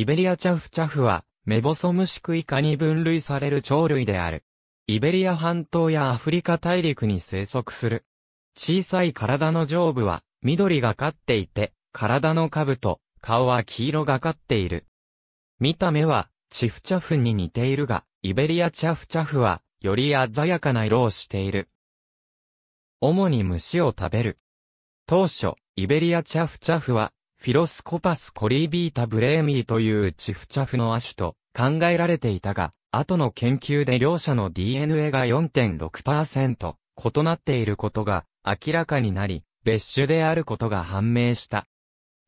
イベリアチャフチャフは、メボソムシクイカに分類される鳥類である。イベリア半島やアフリカ大陸に生息する。小さい体の上部は、緑がかっていて、体の下部と、顔は黄色がかっている。見た目は、チフチャフに似ているが、イベリアチャフチャフは、より鮮やかな色をしている。主に虫を食べる。当初、イベリアチャフチャフは、フィロスコパス・コリービータ・ブレーミーというチフチャフの亜種と考えられていたが、後の研究で両者の DNA が4.6%異なっていることが明らかになり、別種であることが判明した。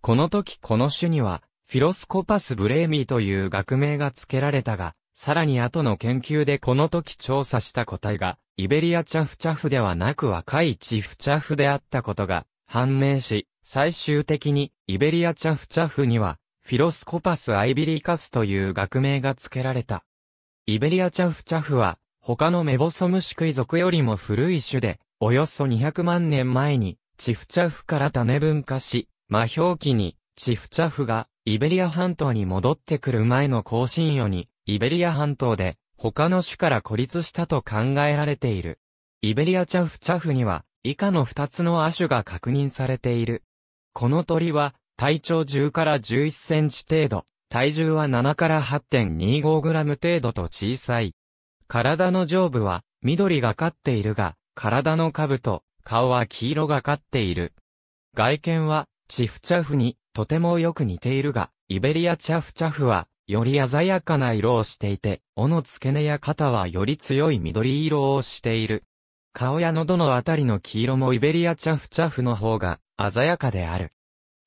この時この種には、フィロスコパス・ブレーミーという学名が付けられたが、さらに後の研究でこの時調査した個体が、イベリアチャフチャフではなく若いチフチャフであったことが判明し、最終的に、イベリアチャフチャフには、フィロスコパス・アイビリカスという学名が付けられた。イベリアチャフチャフは、他のメボソムシクイ族よりも古い種で、およそ200万年前に、チフチャフから種分化し、魔表記に、チフチャフが、イベリア半島に戻ってくる前の更新世に、イベリア半島で、他の種から孤立したと考えられている。イベリアチャフチャフには、以下の2つの亜種が確認されている。この鳥は、体長10から11センチ程度、体重は7から8.25グラム程度と小さい。体の上部は、緑がかっているが、体の下部と、顔は黄色がかっている。外見は、チフチャフに、とてもよく似ているが、イベリアチャフチャフは、より鮮やかな色をしていて、尾の付け根や肩はより強い緑色をしている。顔や喉のあたりの黄色もイベリアチャフチャフの方が鮮やかである。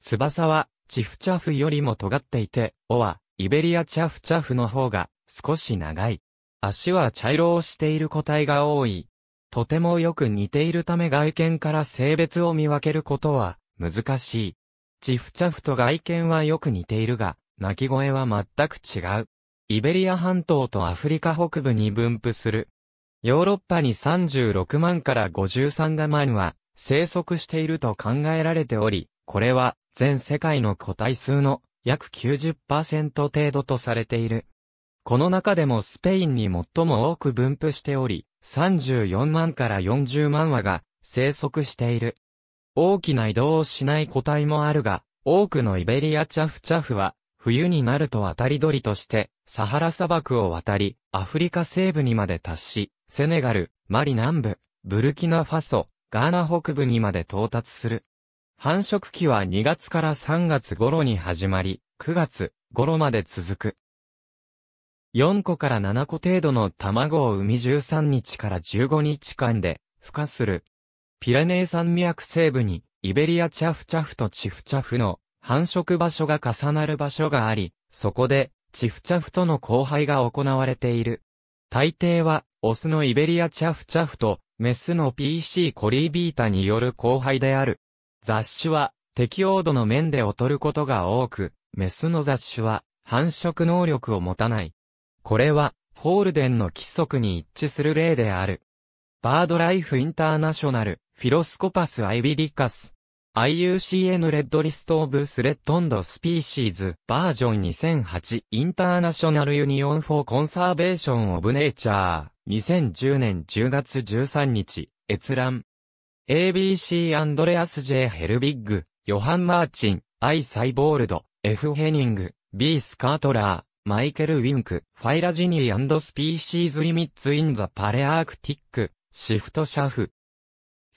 翼は、チフチャフよりも尖っていて、尾は、イベリアチャフチャフの方が、少し長い。足は茶色をしている個体が多い。とてもよく似ているため外見から性別を見分けることは、難しい。チフチャフと外見はよく似ているが、鳴き声は全く違う。イベリア半島とアフリカ北部に分布する。ヨーロッパに36万から53がには、生息していると考えられており、これは全世界の個体数の約90%程度とされている。この中でもスペインに最も多く分布しており、34万から40万羽が生息している。大きな移動をしない個体もあるが、多くのイベリアチャフチャフは、冬になると渡り鳥として、サハラ砂漠を渡り、アフリカ西部にまで達し、セネガル、マリ南部、ブルキナファソ、ガーナ北部にまで到達する。繁殖期は2月から3月頃に始まり、9月頃まで続く。4個から7個程度の卵を産み13日から15日間で孵化する。ピレネー山脈西部にイベリアチャフチャフとチフチャフの繁殖場所が重なる場所があり、そこでチフチャフとの交配が行われている。大抵はオスのイベリアチャフチャフと、メスの PC コリービータによる交配である。雑種は、適応度の面で劣ることが多く、メスの雑種は、繁殖能力を持たない。これは、ホールデンの規則に一致する例である。バードライフインターナショナル、フィロスコパス・アイビリカス。IUCN レッドリスト・オブ・スレッド・ンド・スピーシーズ、バージョン2008、インターナショナル・ユニオン・フォー・コンサーベーション・オブ・ネイチャー。2010年10月13日、閲覧。ABC アンドレアス・ J・ ヘルビッグ、ヨハン・マーチン、アイ・サイボールド、F・ ヘニング、B・ スカートラー、マイケル・ウィンク、ファイラジニースピーシーズ・リミッツ・イン・ザ・パレアークティック、シフト・シャフ。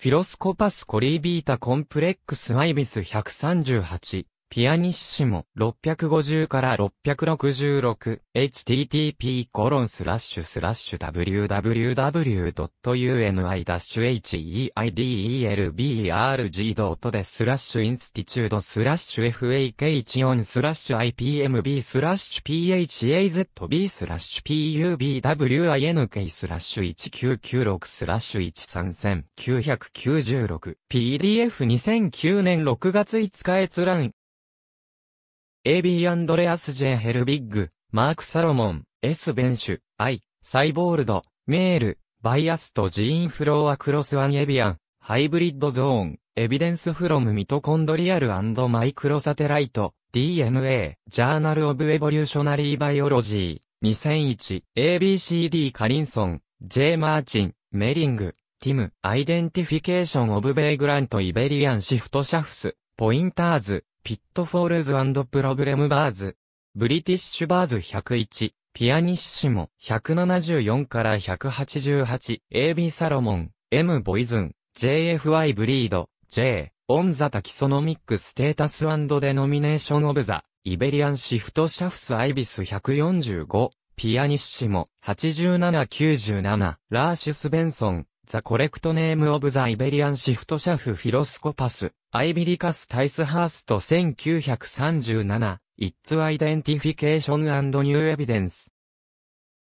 フィロスコパス・コリービータ・コンプレックス・アイビス138。ピアニッシモ650から 666http コロンスラッシュスラッシュ w w w u n i h e i d e l b e r g d でスラッシュインスティチュードスラッシュ fak14 スラッシュ ipmb スラッシュ phazb スラッシュ pubwink スラッシュ1996スラッシュ13996 PDF2009 年6月5日閲覧 AB アンドレアス・ジェ・ヘルビッグ、マーク・サロモン、S・ ベンシュ、I、サイボールド、メール、バイアスとジーンフローアクロス・アン・エビアン、ハイブリッド・ゾーン、エビデンス・フロム・ミトコンドリアル・アンド・マイクロ・サテライト、DNA、ジャーナル・オブ・エボリューショナリー・バイオロジー、2001、ABCD・ カリンソン、J・ マーチン、メリング、ティム、アイデンティフィケーション・オブ・ベイグラント・イベリアン・シフト・シャフス、ポインターズ、ピットフォールズプロブレムバーズ、ブリティッシュバーズ101、ピアニッシモ174から188、AB サロモン、M ボイズン、JFY ブリード、J、オンザタキソノミックステータスデノミネーションオブザ、イベリアンシフトシャフスアイビス145、ピアニッシモ8797、ラーシュスベンソン、ザコレクトネームオブザイベリアンシフトシャフフィロスコパス、アイビリカス・タイスハースト1937 Its Identification and New Evidence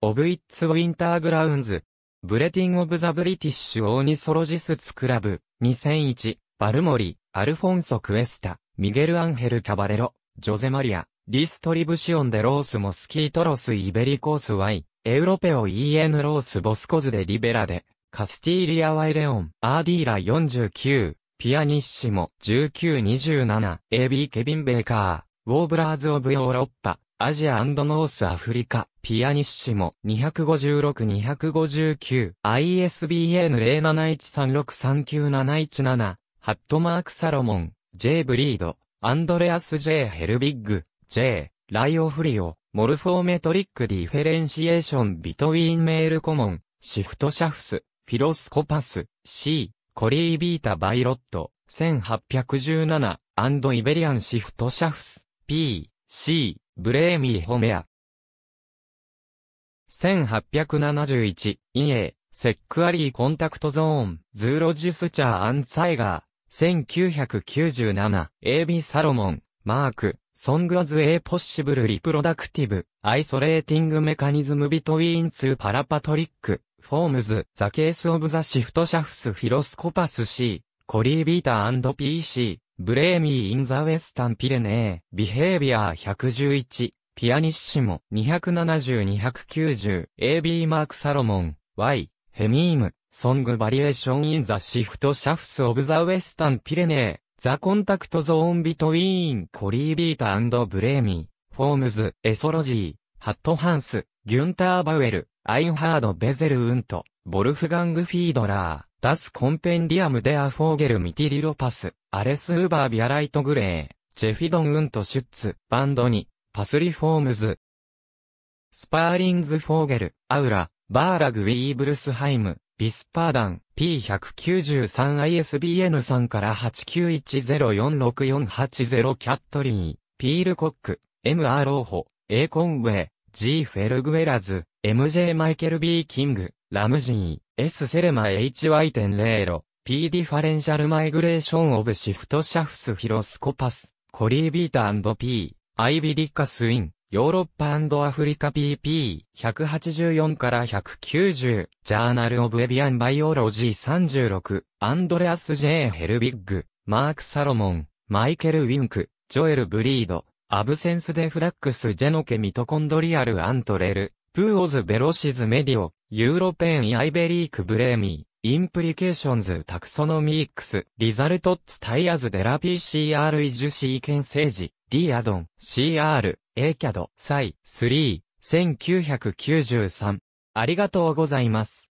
of Its Winter Grounds ブレティン・オブ・ザ・ブリティッシュ・オーニソロジス・ツクラブ2001バルモリアルフォンソ・クエスタミゲル・アンヘル・キャバレロジョゼ・マリアディストリブシオンでロース・モスキートロス・イベリコース・ワイエウロペオ・イ n エロース・ボスコズでリベラでカスティーリア・ワイレオン、アーディーラ49、ピアニッシモ、1927、AB ケビン・ベーカー、ウォーブラーズ・オブ・ヨーロッパ、アジアノース・アフリカ、ピアニッシモ、256-259、ISBN 0 7 1 3 6 3 9 7 1 7ハットマーク・サロモン、J. ブリード、アンドレアス・ J. ヘルビッグ、J. ライオフリオ、モルフォーメトリック・ディフェレンシエーション・ビトウィン・メール・コモン、シフト・シャフス、フィロスコパス、C、コリー・ビータ・バイロット、1817、アンド・イベリアン・シフト・シャフス、P、C、ブレーミー・ホメア。1871、イエー、セックアリー・コンタクトゾーン、ズーロジュスチャー・アンサイガー、1997、AB サロモン、マーク、ソングアズ・エイ・ポッシブル・リプロダクティブ、アイソレーティング・メカニズム・ビトウィーン・ツー・パラパトリック、フォームズ、ザ・ケース・オブ・ザ・シフト・シャフス・フィロスコパス・シー、コリー・ビーター・ピーシー、ブレ o ミー・イン・ザ・ウ o スタン・ピレネー、ビヘイビアー 111, ピアニッシモ、270-290、AB マークサロモン、Y、ヘミーム、ソングバリエーションインザシフトシャフスオブザウエスタンピレネー、ザコンタクトゾーンビトウィーン、コリービータブレーミー、フォームズ、エソロジー、ハットハンス、ギュンターバウエル、アインハード・ベゼル・ウント、ボルフガング・フィードラー、ダス・コンペンディアム・デア・フォーゲル・ミティリロパス、アレス・ウーバー・ビアライト・グレー、ジェフィドン・ウント・シュッツ、バンドに、パスリ・フォームズ、スパーリンズ・フォーゲル、アウラ、バーラグ・ウィーブルスハイム、ビスパーダン、P193ISBN3 から891046480キャットリー、ピールコック、M.R. オホ、エーコンウェイ、G. フェルグエラズ、MJ マイケル B. キング、ラムジー、S. セレマ HY.0、P. ディファレンシャルマイグレーションオブシフトシャフスヒロスコパス、コリービータ &P、アイビリカスイン、ヨーロッパアフリカ PP184 から190、ジャーナルオブエビアンバイオロジー36、アンドレアス・ジェ J. ヘルビッグ、マーク・サロモン、マイケル・ウィンク、ジョエル・ブリード、アブセンスデフラックスジェノケミトコンドリアルアントレル、プーオズベロシズメディオ、ユーロペンイアイベリークブレーミー、インプリケーションズタクソノミックス、リザルトッツタイアズデラ PCR イジュシーケンセージ、D アドン、CR、A キャド、サイ、3、1993。ありがとうございます。